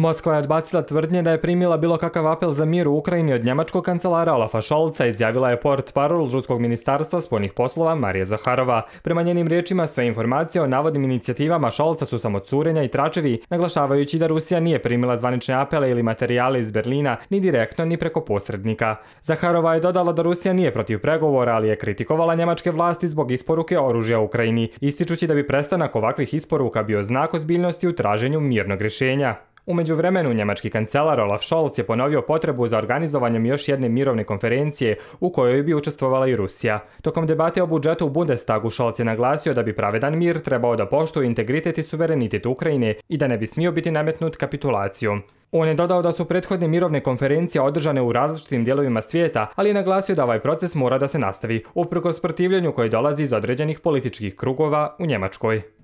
Moskva je odbacila tvrdnje da je primila bilo kakav apel za mir u Ukrajini od njemačkog kancelara Olafa Šolca, izjavila je port parol Ruskog ministarstva spoljnih poslova Marija Zaharova. Prema njenim riječima, sve informacije o navodnim inicijativama Šolca su samo curenja i tračevi, naglašavajući da Rusija nije primila zvanične apele ili materijale iz Berlina ni direktno ni preko posrednika. Zaharova je dodala da Rusija nije protiv pregovora, ali je kritikovala njemačke vlasti zbog isporuke oružja Ukrajini, ističući da bi prestanak ovakvih isporuka bio znak ozbiljnosti u traženju mirnog rješenja. U međuvremenu njemački kancelar Olaf Scholz je ponovio potrebu za organizovanjem još jedne mirovne konferencije u kojoj bi učestvovala i Rusija. Tokom debate o budžetu u Bundestagu Scholz je naglasio da bi pravedan mir trebao da poštuje integritet i suverenitet Ukrajine i da ne bi smio biti nametnut kapitulacijom. On je dodao da su prethodne mirovne konferencije održane u različitim dijelovima svijeta, ali je naglasio da ovaj proces mora da se nastavi, uprkos protivljenju koje dolazi iz određenih političkih krugova u Njemačkoj.